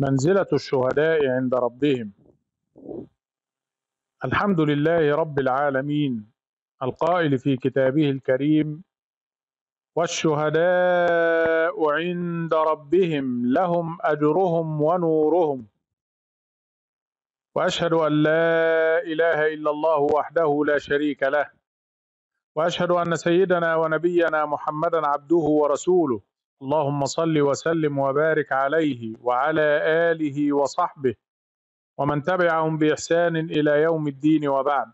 منزلة الشهداء عند ربهم الحمد لله رب العالمين القائل في كتابه الكريم والشهداء عند ربهم لهم أجرهم ونورهم وأشهد أن لا إله إلا الله وحده لا شريك له وأشهد أن سيدنا ونبينا محمدا عبده ورسوله اللهم صل وسلم وبارك عليه وعلى آله وصحبه ومن تبعهم بإحسان إلى يوم الدين وبعد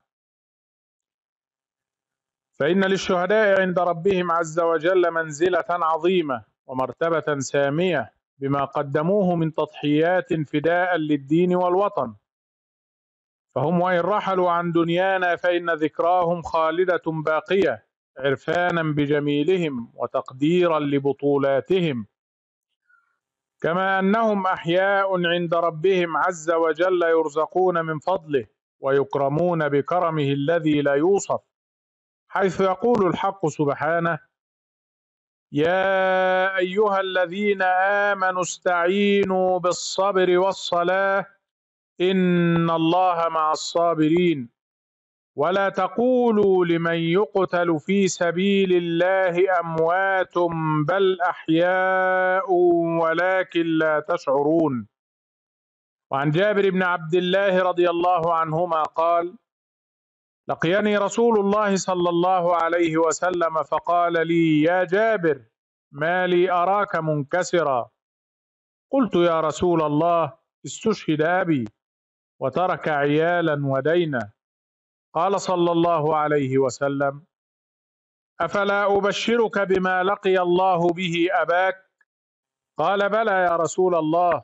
فإن للشهداء عند ربهم عز وجل منزلة عظيمة ومرتبة سامية بما قدموه من تضحيات فداء للدين والوطن فهم وإن رحلوا عن دنيانا فإن ذكراهم خالدة باقية عرفانا بجميلهم وتقديرا لبطولاتهم كما انهم احياء عند ربهم عز وجل يرزقون من فضله ويكرمون بكرمه الذي لا يوصف حيث يقول الحق سبحانه يا ايها الذين امنوا استعينوا بالصبر والصلاه ان الله مع الصابرين ولا تقولوا لمن يقتل في سبيل الله أموات بل أحياء ولكن لا تشعرون وعن جابر بن عبد الله رضي الله عنهما قال لقيني رسول الله صلى الله عليه وسلم فقال لي يا جابر ما لي أراك منكسرا قلت يا رسول الله استشهد أبي وترك عيالا ودينا قال صلى الله عليه وسلم افلا ابشرك بما لقي الله به اباك قال بلى يا رسول الله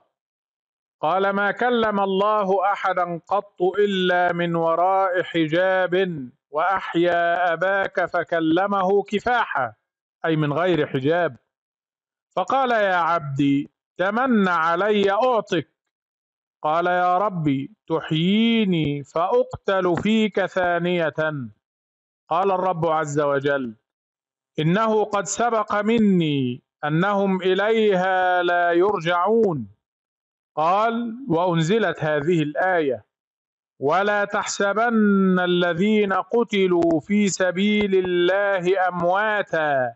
قال ما كلم الله احدا قط الا من وراء حجاب واحيا اباك فكلمه كفاحا اي من غير حجاب فقال يا عبدي تمن علي اعطك قال يا ربي تحييني فأقتل فيك ثانية قال الرب عز وجل إنه قد سبق مني أنهم إليها لا يرجعون قال وأنزلت هذه الآية ولا تحسبن الذين قتلوا في سبيل الله أمواتا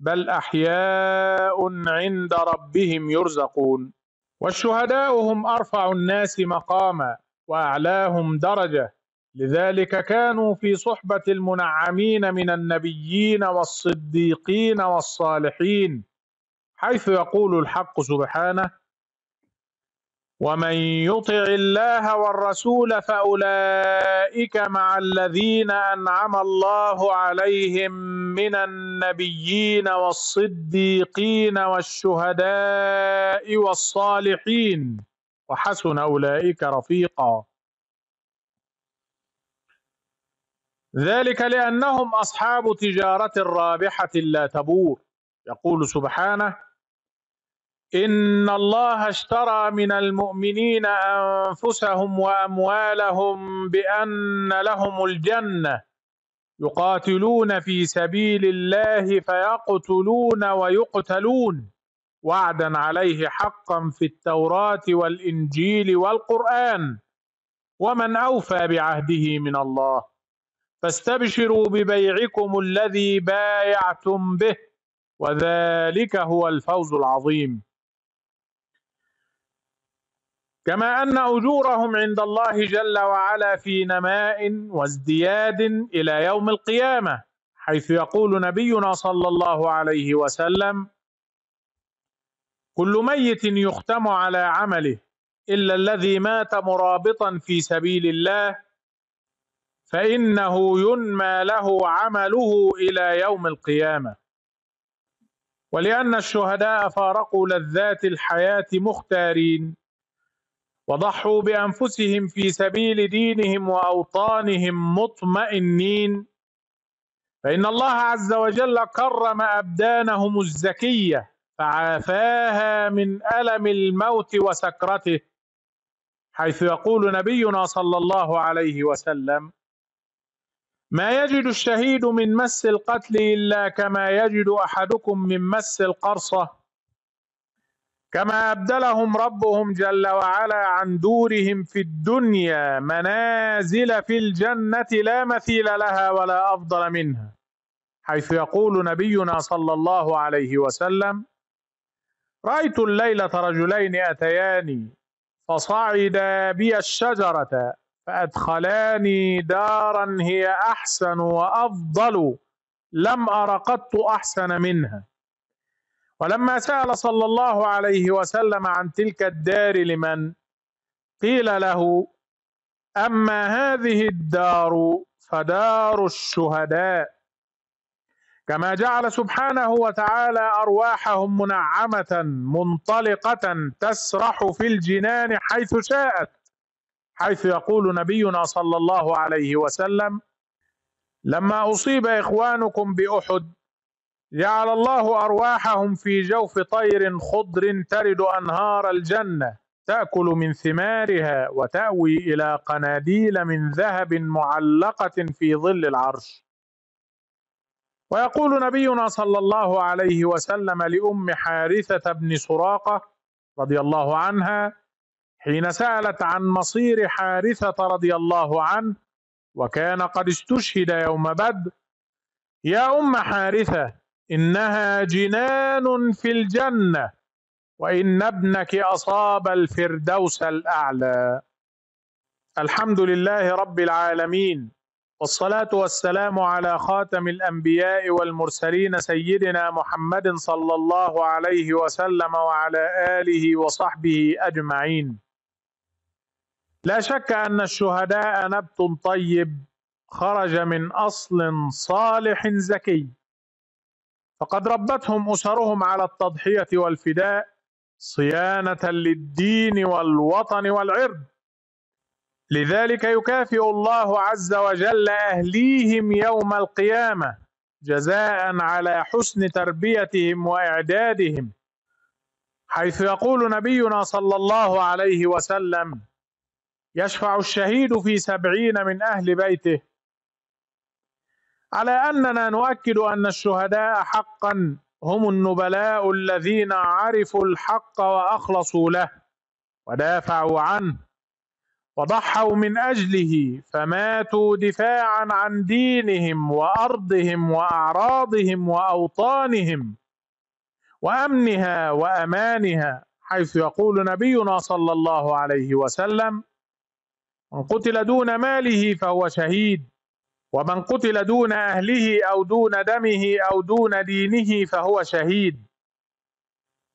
بل أحياء عند ربهم يرزقون والشهداء هم أرفع الناس مقاما وأعلاهم درجة لذلك كانوا في صحبة المنعمين من النبيين والصديقين والصالحين حيث يقول الحق سبحانه ومن يطع الله والرسول فأولئك مع الذين أنعم الله عليهم من النبيين والصديقين والشهداء والصالحين وحسن أولئك رفيقا ذلك لأنهم أصحاب تجارة رابحة لا تبور يقول سبحانه إن الله اشترى من المؤمنين أنفسهم وأموالهم بأن لهم الجنة يقاتلون في سبيل الله فيقتلون ويقتلون وعدا عليه حقا في التوراة والإنجيل والقرآن ومن أوفى بعهده من الله فاستبشروا ببيعكم الذي بايعتم به وذلك هو الفوز العظيم كما أن أجورهم عند الله جل وعلا في نماء وازدياد إلى يوم القيامة حيث يقول نبينا صلى الله عليه وسلم كل ميت يختم على عمله إلا الذي مات مرابطا في سبيل الله فإنه ينمى له عمله إلى يوم القيامة ولأن الشهداء فارقوا لذات الحياة مختارين وضحوا بانفسهم في سبيل دينهم واوطانهم مطمئنين فان الله عز وجل كرم ابدانهم الزكيه فعافاها من الم الموت وسكرته حيث يقول نبينا صلى الله عليه وسلم ما يجد الشهيد من مس القتل الا كما يجد احدكم من مس القرصه كما أبدلهم ربهم جل وعلا عن دورهم في الدنيا منازل في الجنة لا مثيل لها ولا أفضل منها حيث يقول نبينا صلى الله عليه وسلم رأيت الليلة رجلين أتياني فصعدا بي الشجرة فأدخلاني دارا هي أحسن وأفضل لم أر قط أحسن منها ولما سأل صلى الله عليه وسلم عن تلك الدار لمن قيل له أما هذه الدار فدار الشهداء كما جعل سبحانه وتعالى أرواحهم منعمة منطلقة تسرح في الجنان حيث شاءت حيث يقول نبينا صلى الله عليه وسلم لما أصيب إخوانكم بأحد جعل الله أرواحهم في جوف طير خضر ترد أنهار الجنة تأكل من ثمارها وتأوي إلى قناديل من ذهب معلقة في ظل العرش ويقول نبينا صلى الله عليه وسلم لأم حارثة بن سراقة رضي الله عنها حين سألت عن مصير حارثة رضي الله عنه وكان قد استشهد يوم بدر يا أم حارثة إنها جنان في الجنة وإن ابنك أصاب الفردوس الأعلى الحمد لله رب العالمين والصلاة والسلام على خاتم الأنبياء والمرسلين سيدنا محمد صلى الله عليه وسلم وعلى آله وصحبه أجمعين لا شك أن الشهداء نبت طيب خرج من أصل صالح زكي فقد ربتهم أسرهم على التضحية والفداء صيانة للدين والوطن والعرض لذلك يكافئ الله عز وجل أهليهم يوم القيامة جزاء على حسن تربيتهم وإعدادهم حيث يقول نبينا صلى الله عليه وسلم يشفع الشهيد في سبعين من أهل بيته على أننا نؤكد أن الشهداء حقا هم النبلاء الذين عرفوا الحق وأخلصوا له ودافعوا عنه وضحوا من أجله فماتوا دفاعا عن دينهم وأرضهم وأعراضهم وأوطانهم وأمنها وأمانها حيث يقول نبينا صلى الله عليه وسلم من قتل دون ماله فهو شهيد ومن قتل دون أهله أو دون دمه أو دون دينه فهو شهيد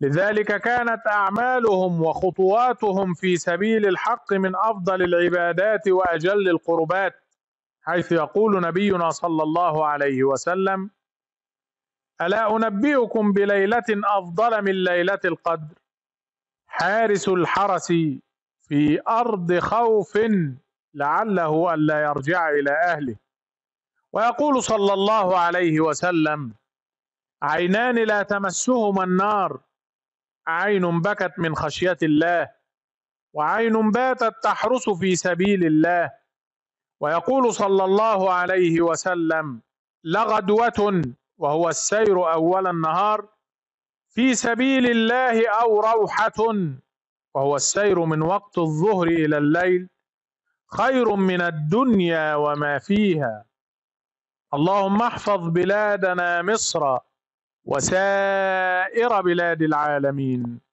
لذلك كانت أعمالهم وخطواتهم في سبيل الحق من أفضل العبادات وأجل القربات حيث يقول نبينا صلى الله عليه وسلم ألا أنبئكم بليلة أفضل من ليلة القدر حارس الحرس في أرض خوف لعله ألا يرجع إلى أهله ويقول صلى الله عليه وسلم عينان لا تمسهما النار عين بكت من خشية الله وعين باتت تحرس في سبيل الله ويقول صلى الله عليه وسلم لغدوة وهو السير أول النهار في سبيل الله أو روحة وهو السير من وقت الظهر إلى الليل خير من الدنيا وما فيها اللهم احفظ بلادنا مصر وسائر بلاد العالمين